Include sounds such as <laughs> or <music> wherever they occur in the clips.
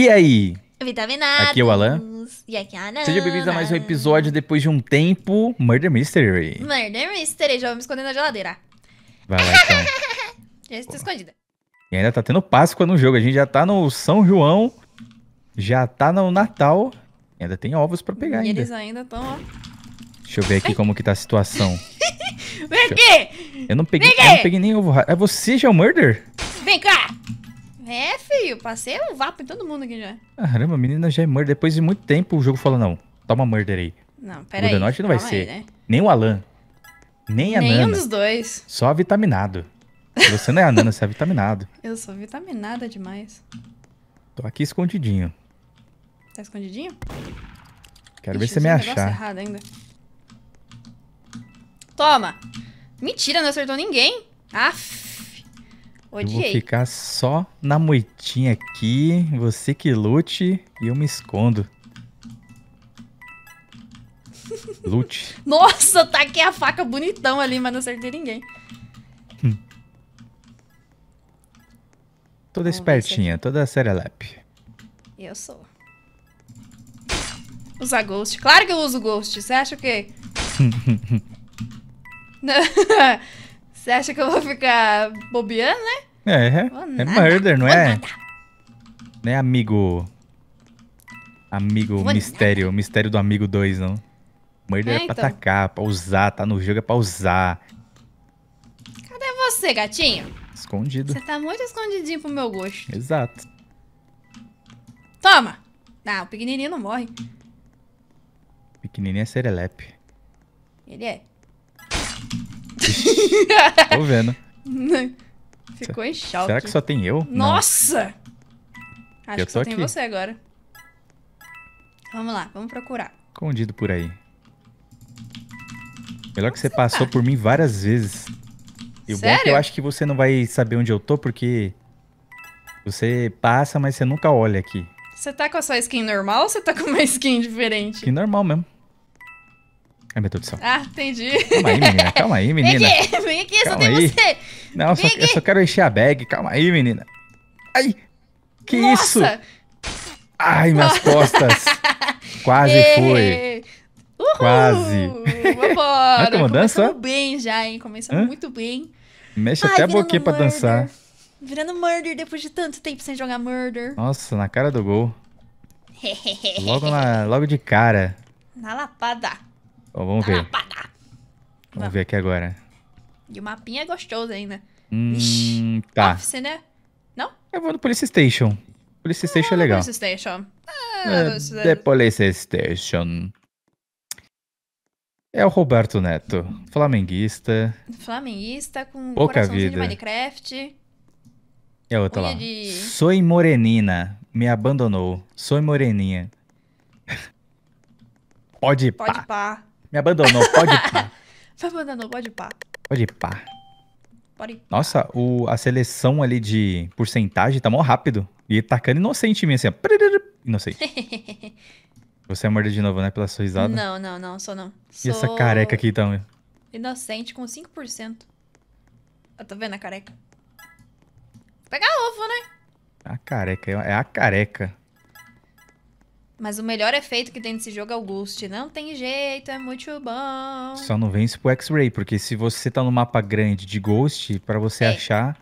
E aí? Vitaminados. Aqui é o Alan. E aqui é a Ana. Seja bem-vindo a mais um episódio depois de um tempo. Murder Mystery. Murder Mystery. Já vou me esconder na geladeira. Vai lá então. <laughs> já estou Pô. escondida. E ainda tá tendo Páscoa no jogo. A gente já tá no São João. Já tá no Natal. E ainda tem ovos pra pegar e ainda. eles ainda estão, ó. Deixa eu ver aqui como que tá a situação. <laughs> Vem aqui! Eu... não peguei, eu não peguei nem ovo. É você, já é o Murder? Vem cá! É, filho, passei um vapo em todo mundo aqui já. Caramba, a menina já é murder. Depois de muito tempo, o jogo falou, não, toma murder aí. Não, pera O The Norte não vai aí, ser. Né? Nem o Alan. Nem a Nenhum Nana. dos dois. Só a vitaminado. Você não é a Nana, você é vitaminado. <laughs> Eu sou vitaminada demais. Tô aqui escondidinho. Tá escondidinho? Quero Ixi, ver se você me achar. errado ainda. Toma! Mentira, não acertou ninguém. Aff. Odiei. Eu vou ficar só na moitinha aqui, você que lute e eu me escondo. <laughs> Lute. Nossa, taquei tá a faca bonitão ali, mas não acertei ninguém. Hum. Toda espertinha, toda toda lap. Eu sou. Usar ghost. Claro que eu uso ghost. Você acha o quê? <laughs> <laughs> Você acha que eu vou ficar bobeando, né? É, é, é murder, não é? Não é amigo... Amigo vou mistério, nada. mistério do amigo 2, não. Murder é, é pra então. atacar, pra usar, tá no jogo é pra usar. Cadê você, gatinho? Escondido. Você tá muito escondidinho pro meu gosto. Exato. Toma! Ah, o pequenininho não morre. Pequenininho é serelepe. Ele é. <laughs> Tô vendo. Ficou em choque. Será que só tem eu? Nossa! Não. Acho eu que só aqui. tem você agora. Vamos lá, vamos procurar. Escondido por aí. Melhor que você passou por mim várias vezes. E o bom é que eu acho que você não vai saber onde eu tô, porque você passa, mas você nunca olha aqui. Você tá com a sua skin normal ou você tá com uma <laughs> skin diferente? Skin normal mesmo. Ai, meu Deus do céu. Ah, entendi. Calma aí, menina. Calma aí, <laughs> menina. Vem aqui, vem aqui, calma só tem aí. você. Não, só, eu só quero encher a bag. Calma aí, menina. Ai, que Nossa. isso? Ai, minhas Nossa. costas. <laughs> Quase foi. Uhul. Quase. Vambora. Olha como dança? bem já, hein? Começamos Hã? muito bem. Mexe Ai, até a boquinha pra dançar. Virando murder depois de tanto tempo sem jogar murder. Nossa, na cara do gol. <laughs> logo, na, logo de cara. Na lapada. Ó, vamos ver. Vamos ver aqui agora. E o mapinha é gostoso ainda. Hum, tá. Office, né? Não? Eu vou no Police Station. Police ah, Station é legal. Police Station. Ah, é, The Police Station. É o Roberto Neto, flamenguista. Flamenguista com Pouca vida. de Minecraft. É outra lá. De... Soy morenina, me abandonou. Soy moreninha. <laughs> Pode pá. Pode pá. Me abandonou, pode pá. Me <laughs> abandonou, pode pá. Pode pá. Pode pá. Nossa, o, a seleção ali de porcentagem tá mó rápido. E tacando inocente em mim, assim, ó. Inocente. <laughs> Você é mordido de novo, né? Pela sua risada. Não, não, não, sou não. E essa careca aqui, então? Inocente, com 5%. Eu tô vendo a careca. Vou pegar ovo, né? A careca, é a careca. Mas o melhor efeito que tem nesse jogo é o Ghost. Não tem jeito, é muito bom. Só não vence pro X-Ray, porque se você tá no mapa grande de Ghost, para você achar.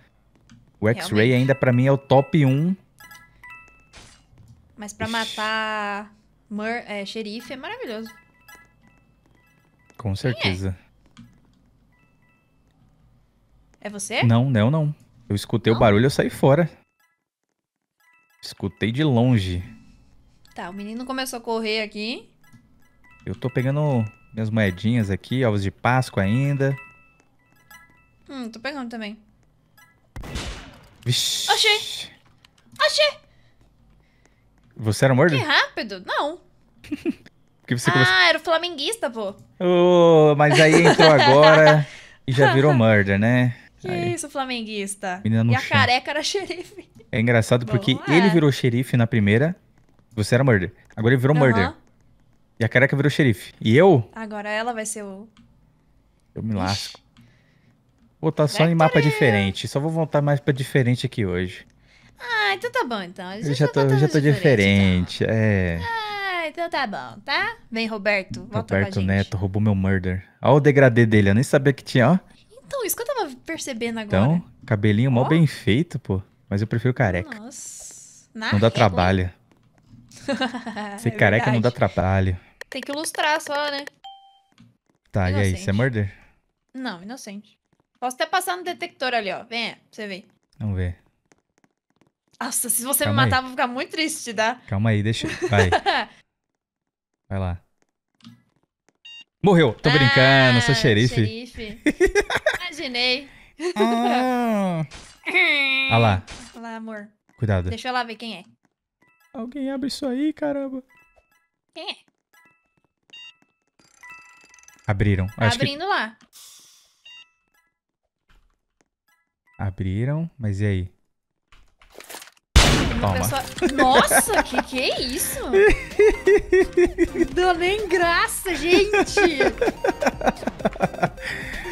O X-Ray ainda para mim é o top 1. Mas para matar mur é, xerife é maravilhoso. Com é? certeza. É? é? você? Não, não, não. Eu escutei não? o barulho, eu saí fora. Escutei de longe. Tá, o menino começou a correr aqui. Eu tô pegando minhas moedinhas aqui, ovos de Páscoa ainda. Hum, tô pegando também. Vixi. Achei! Achei! Você era morto? Que rápido? Não. <laughs> Porque você ah, começou... era o flamenguista, pô. Oh, mas aí entrou agora e já virou <laughs> murder, né? Que aí. isso, flamenguista. no e chão. a careca era xerife. É engraçado Bom, porque é. ele virou xerife na primeira você era murder. Agora ele virou uhum. murder. E a careca virou xerife. E eu? Agora ela vai ser o. Eu me lasco. Vou tá só em mapa diferente. Só vou voltar mais pra diferente aqui hoje. Ah, então tá bom então. Eu já tô, já tô diferente. Então. diferente então. É. Ah, então tá bom, tá? Vem, Roberto. Volta Roberto Neto roubou meu murder. Olha o degradê dele. Eu nem sabia que tinha, ó. Então, isso que eu tava percebendo agora. Então, cabelinho oh. bem feito, pô. Mas eu prefiro careca. Nossa. Na Não dá trabalho. <laughs> Ser é careca verdade. não dá trabalho. Tem que ilustrar só, né? Tá, inocente. e aí? Você é morder? Não, inocente. Posso até passar no detector ali, ó. Vem, pra você ver. Vamos ver. Nossa, se você Calma me matar, aí. vou ficar muito triste, tá? Calma aí, deixa. Vai. <laughs> Vai lá. Morreu. Tô ah, brincando, sou ah, xerife. Xerife. <laughs> Imaginei. Ah. Olha lá. Olha lá, amor. Cuidado. Deixa eu lá ver quem é. Alguém abre isso aí, caramba. É. Abriram. Tá Acho abrindo que... lá. Abriram, mas e aí? Toma. Pessoa... Nossa, que que é isso? <laughs> Deu nem graça, gente.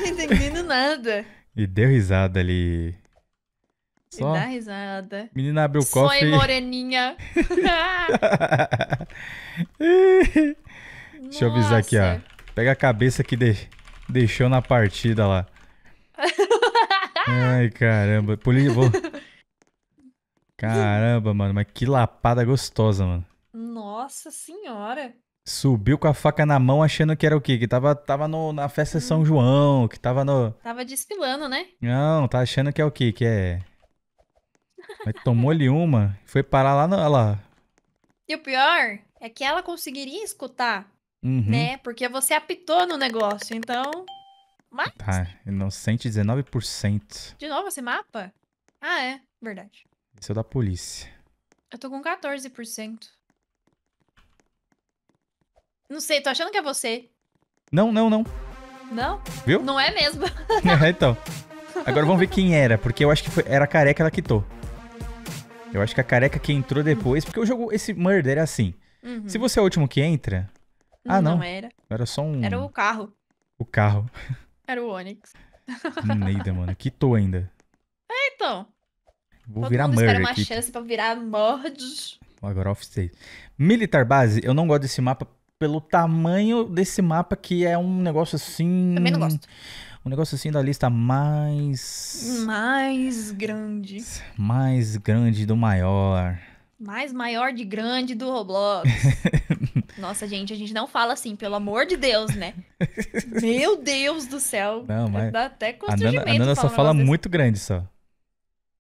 Não entendendo nada. E deu risada ali, só. dá risada. Menina abriu o cofre. Sonho moreninha. <laughs> Deixa eu avisar aqui, ó. Pega a cabeça que de... deixou na partida lá. Ai, caramba. Poli... Vou... Caramba, mano. Mas que lapada gostosa, mano. Nossa senhora. Subiu com a faca na mão achando que era o quê? Que tava, tava no, na festa hum. São uhum. João, que tava no... Tava desfilando, né? Não, tá achando que é o quê? Que é mas tomou-lhe uma, foi parar lá na. Lá. E o pior é que ela conseguiria escutar, uhum. né? Porque você apitou no negócio, então. Mas. Tá, inocente 19%. De novo esse mapa? Ah, é, verdade. Esse é da polícia. Eu tô com 14%. Não sei, tô achando que é você. Não, não, não. Não? Viu? Não é mesmo. <laughs> é, então. Agora vamos ver quem era, porque eu acho que foi, era a careca ela quitou. Eu acho que a careca que entrou uhum. depois. Porque o jogo, esse murder é assim. Uhum. Se você é o último que entra. Ah, não. Não era. Era só um. Era o carro. O carro. Era o Onix. <laughs> Neida, mano. Quitou ainda. É, então. Vou Todo virar murder. murder. uma chance pra virar mordes. Agora off state. Militar Base, eu não gosto desse mapa pelo tamanho desse mapa que é um negócio assim. Também não gosto. Um negócio assim da lista mais. Mais grande. Mais grande do maior. Mais maior de grande do Roblox. <laughs> Nossa, gente, a gente não fala assim, pelo amor de Deus, né? Meu Deus do céu. Não, mas. Dá até constrangimento. A Nana, a Nana só fala muito grande só.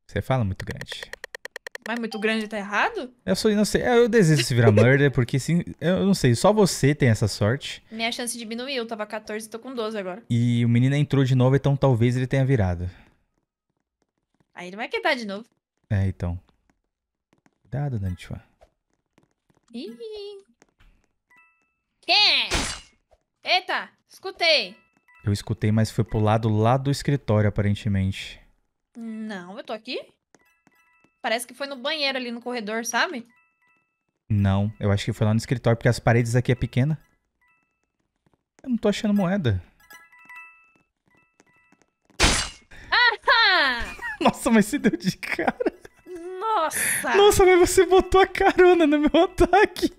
Você fala muito grande. Mas muito grande tá errado? Eu sou inocente. É, eu desisto de virar <laughs> murder, porque sim, eu não sei, só você tem essa sorte. Minha chance diminuiu, eu tava 14 e tô com 12 agora. E o menino entrou de novo, então talvez ele tenha virado. Aí ele vai quebrar de novo. É, então. Cuidado, Nantua. Ih. Quem? É? Eita, escutei. Eu escutei, mas foi pro lado lá do escritório, aparentemente. Não, eu tô aqui. Parece que foi no banheiro ali no corredor, sabe? Não, eu acho que foi lá no escritório, porque as paredes aqui é pequena. Eu não tô achando moeda. Ah <laughs> Nossa, mas você deu de cara. Nossa! Nossa, mas você botou a carona no meu ataque.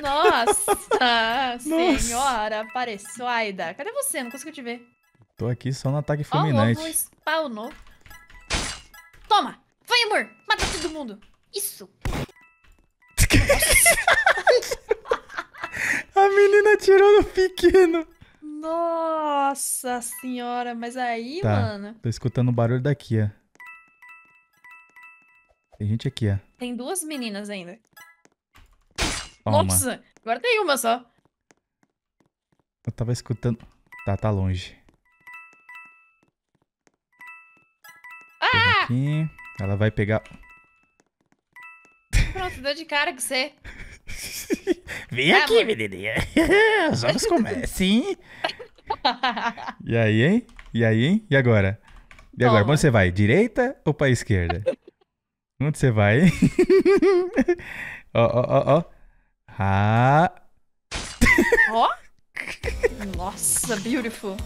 Nossa, <laughs> Nossa. senhora, apareceu. Aida, cadê você? Não consigo te ver. Tô aqui só no ataque fulminante. Ó, oh, spawnou. Toma! Vai, amor. Mata todo mundo. Isso. <laughs> A menina atirou no pequeno. Nossa senhora, mas aí, tá, mano... Tô escutando o barulho daqui, ó. Tem gente aqui, ó. Tem duas meninas ainda. Toma. Nossa, agora tem uma só. Eu tava escutando... Tá, tá longe. Ah! Aqui. Ela vai pegar. Pronto, deu de cara com você. <laughs> Vem é, aqui, menininha. <laughs> Os jogos começam, sim <laughs> e aí, hein? E aí, hein? E agora? E agora? Toma. Onde você vai? Direita ou pra esquerda? Onde você vai? Ó, ó, ó, ó. Ah. Ó? Nossa, beautiful.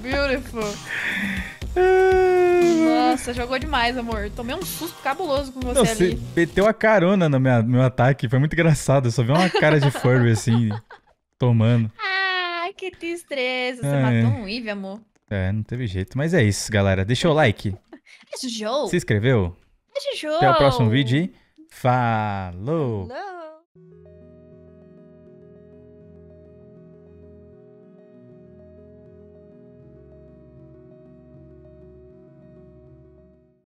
Beautiful. Ah. Nossa, jogou demais, amor. Tomei um susto cabuloso com você Não, ali. Você meteu a carona no meu, meu ataque. Foi muito engraçado. Eu só vi uma cara de Furby assim, <laughs> tomando. Ah, que tristeza. Você é. matou um Eve, amor. É, não teve jeito. Mas é isso, galera. Deixa o like. É Jojo. Se inscreveu? É Jojo. Até o próximo vídeo e falou. falou.